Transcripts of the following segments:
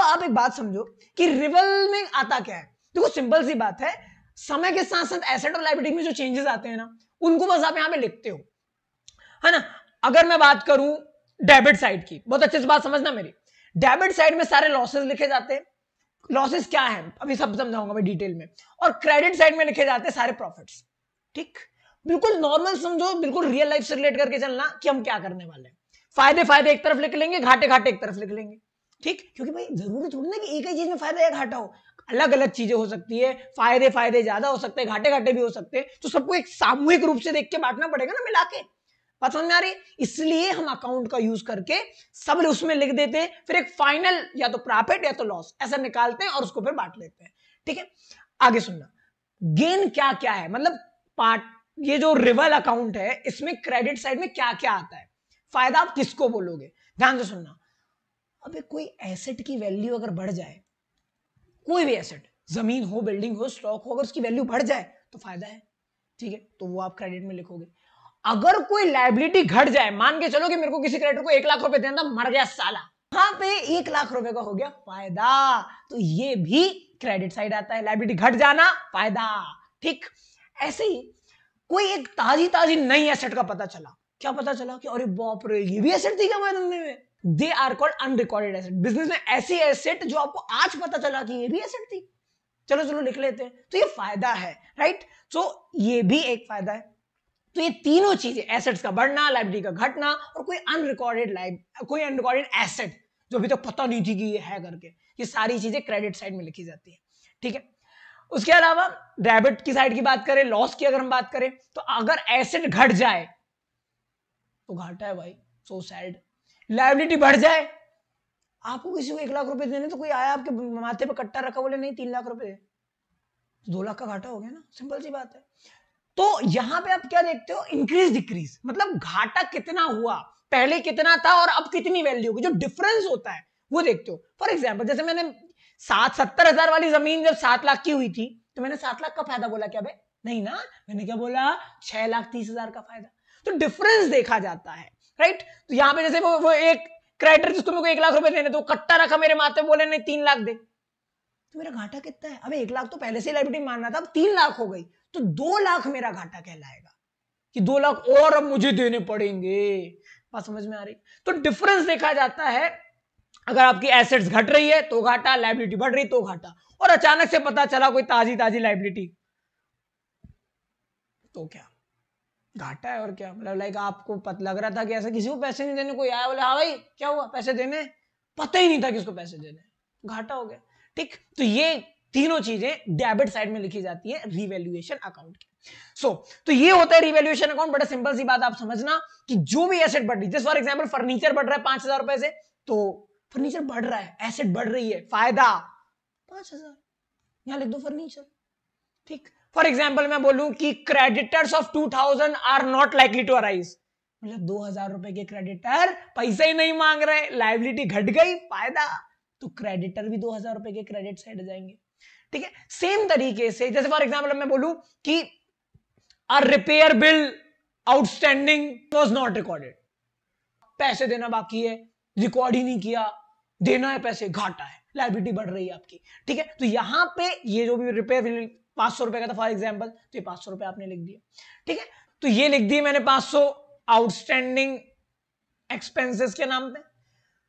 अब आप एक बात समझो कि रिवॉल्विंग आता क्या है देखो सिंपल सी बात है समय के साथ साथ एसेट और लाइबिलिटी में जो चेंजेस आते हैं ना उनको बस आप यहां पे लिखते हो है ना अगर मैं बात करूं डेबिट साइड की बहुत अच्छे से बात समझना मेरी डेबिट साइड में सारे लॉसेस लिखे जाते हैं लॉसेस क्या है अभी सब समझाऊंगा मैं डिटेल में और क्रेडिट साइड में लिखे जाते हैं सारे प्रॉफिट्स ठीक बिल्कुल नॉर्मल समझो बिल्कुल रियल लाइफ से रिलेट करके चलना कि हम क्या करने वाले हैं फायदे फायदे एक तरफ लिख लेंगे घाटे घाटे एक तरफ लिख लेंगे ठीक क्योंकि भाई जरूरी थोड़ी ना कि एक ही चीज में फायदा या घाटा हो अलग अलग चीजें हो सकती है फायदे फायदे ज्यादा हो सकते हैं घाटे घाटे भी हो सकते हैं तो सबको एक सामूहिक रूप से देख के बांटना पड़ेगा ना मिला के बात समझ में आ रही इसलिए हम अकाउंट का यूज करके सब उसमें लिख देते हैं फिर एक फाइनल या तो प्रॉफिट या तो लॉस ऐसा निकालते हैं और उसको फिर बांट लेते हैं ठीक है आगे सुनना गेन क्या क्या है मतलब पार्ट ये जो रिवल अकाउंट है इसमें क्रेडिट साइड में क्या क्या आता है फायदा आप किसको बोलोगे ध्यान से सुनना अबे कोई एसेट की वैल्यू अगर बढ़ जाए कोई भी एसेट जमीन हो बिल्डिंग हो स्टॉक हो अगर उसकी वैल्यू बढ़ जाए तो फायदा है ठीक है तो वो आप क्रेडिट में लिखोगे अगर कोई लाइबिलिटी घट जाए मान के चलो कि मेरे को किसी क्रेडिटर को एक लाख रुपए देना था मर गया साला हाँ पे एक लाख रुपए का हो गया फायदा तो ये भी क्रेडिट साइड आता है लाइबिलिटी घट जाना फायदा ठीक ऐसे ही कोई एक ताजी ताजी नई एसेट का पता चला क्या पता चला कि अरे बाप रे ये भी एसेट थी क्या मैंने में they are called unrecorded asset business में ऐसी एसेट जो आपको आज पता चला कि ये भी एसेट थी चलो चलो लिख लेते हैं तो ये फायदा है राइट सो so, ये भी एक फायदा है तो ये तीनों चीजें एसेट्स का बढ़ना लाइब्रेरी का घटना और कोई अनरिकॉर्डेड लाइब कोई अनरिकॉर्डेड एसेट जो अभी तक तो पता नहीं थी कि ये है करके ये सारी चीजें क्रेडिट साइड में लिखी जाती है ठीक है उसके अलावा डेबिट की साइड की बात करें लॉस की अगर हम बात करें तो अगर एसेट घट जाए तो घाटा है भाई सो so सैड लाइबिलिटी बढ़ जाए आपको किसी को एक लाख रुपए देने तो कोई आया आपके माथे पे कट्टा रखा बोले नहीं तीन लाख रुपए तो दो लाख का घाटा हो गया ना सिंपल सी बात है तो यहां पे आप क्या देखते हो इंक्रीज डिक्रीज मतलब घाटा कितना हुआ पहले कितना था और अब कितनी वैल्यू होगी जो डिफरेंस होता है वो देखते हो फॉर एग्जाम्पल जैसे मैंने सात सत्तर हजार वाली जमीन जब सात लाख की हुई थी तो मैंने सात लाख का फायदा बोला क्या भाई नहीं ना मैंने क्या बोला छह लाख तीस हजार का फायदा तो डिफरेंस देखा जाता है राइट तो यहाँ पे जैसे वो वो एक क्रेडिटर जिस मेरे एक लाख रुपए देने तो कट्टा रखा मेरे माथे बोले नहीं तीन लाख दे तो मेरा घाटा कितना है अब एक लाख तो पहले से लाइब्रेटी मान रहा था अब तीन लाख हो गई तो दो लाख मेरा घाटा कहलाएगा कि दो लाख और अब मुझे देने पड़ेंगे बात समझ में आ रही तो डिफरेंस देखा जाता है अगर आपकी एसेट्स घट रही है तो घाटा लाइबिलिटी बढ़ रही तो घाटा और अचानक से पता चला कोई ताजी ताजी लाइबिलिटी तो क्या घाटा है और क्या मतलब लाइक आपको पत लग रहा था कि ऐसा किसी को पैसे नहीं देने कोई आया बोले हाँ भाई क्या हुआ पैसे देने पता ही नहीं था कि उसको पैसे देने घाटा हो गया ठीक तो ये तीनों चीजें डेबिट साइड में लिखी जाती है रिवेल्युएशन अकाउंट की सो so, तो ये होता है रिवेल्युएशन अकाउंट बड़ा सिंपल सी बात आप समझना कि जो भी एसेट बढ़ रही है फॉर एग्जाम्पल फर्नीचर बढ़ रहा है पांच हजार रुपए से तो फर्नीचर बढ़ रहा है एसेट बढ़ रही है फायदा पांच हजार यहां लिख दो फर्नीचर ठीक फॉर एग्जाम्पल मैं बोलूं कि creditors of two thousand are not likely to arise मतलब दो हजार रुपए के क्रेडिटर पैसे ही नहीं मांग रहे लाइबिलिटी घट गई फायदा तो क्रेडिटर भी दो हजार रुपए के क्रेडिट से हट जाएंगे ठीक है सेम तरीके से जैसे फॉर एग्जाम्पल मैं बोलू कि a repair bill outstanding was not recorded पैसे देना बाकी है रिकॉर्ड ही नहीं किया देना है पैसे घाटा है लाइबिलिटी बढ़ रही है आपकी ठीक है तो यहां पे ये जो भी रिपेयर पांच सौ रुपए का था फॉर एग्जाम्पल तो ये पांच सौ रुपए आपने लिख दिया ठीक है तो ये लिख दिए मैंने पांच सौ आउटस्टैंडिंग एक्सपेंसेस के नाम पे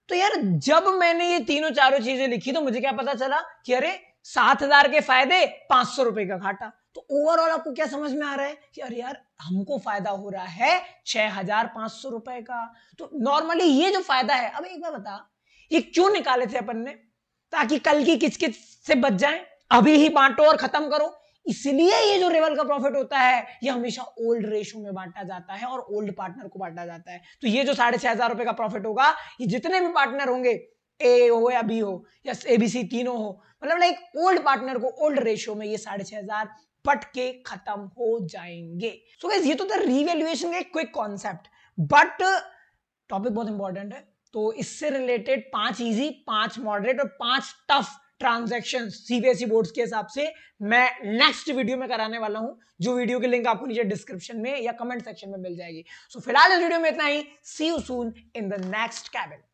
तो यार जब मैंने ये तीनों चारों चीजें लिखी तो मुझे क्या पता चला कि अरे सात हजार के फायदे पांच सौ रुपए का घाटा तो ओवरऑल आपको क्या समझ में आ रहा है कि अरे यार हमको फायदा हो रहा है छह हजार पांच सौ रुपए का तो नॉर्मली ये जो फायदा है अब एक बार बता ये क्यों निकाले थे अपन ने ताकि कल की किचकिच से बच जाए अभी ही बांटो और खत्म करो इसलिए ये जो रेवल का प्रॉफिट होता है ये हमेशा ओल्ड रेशो में बांटा जाता है और ओल्ड पार्टनर को बांटा जाता है तो ये जो साढ़े छह हजार रुपए का प्रॉफिट होगा ये जितने भी पार्टनर होंगे ए हो या बी हो या एबीसी तीनों हो मतलब लाइक ओल्ड पार्टनर को ओल्ड रेशियो में ये साढ़े छह हजार पट के खत्म हो जाएंगे सो so ये तो था रिवेल्युएशन का एक क्विक कॉन्सेप्ट बट टॉपिक बहुत इंपॉर्टेंट है तो इससे रिलेटेड पांच इजी पांच मॉडरेट और पांच टफ ट्रांजेक्शन सीबीएसई बोर्ड के हिसाब से मैं नेक्स्ट वीडियो में कराने वाला हूं जो वीडियो की लिंक आपको नीचे डिस्क्रिप्शन में या कमेंट सेक्शन में मिल जाएगी सो so, फिलहाल इस वीडियो में इतना ही see you soon in the next cabin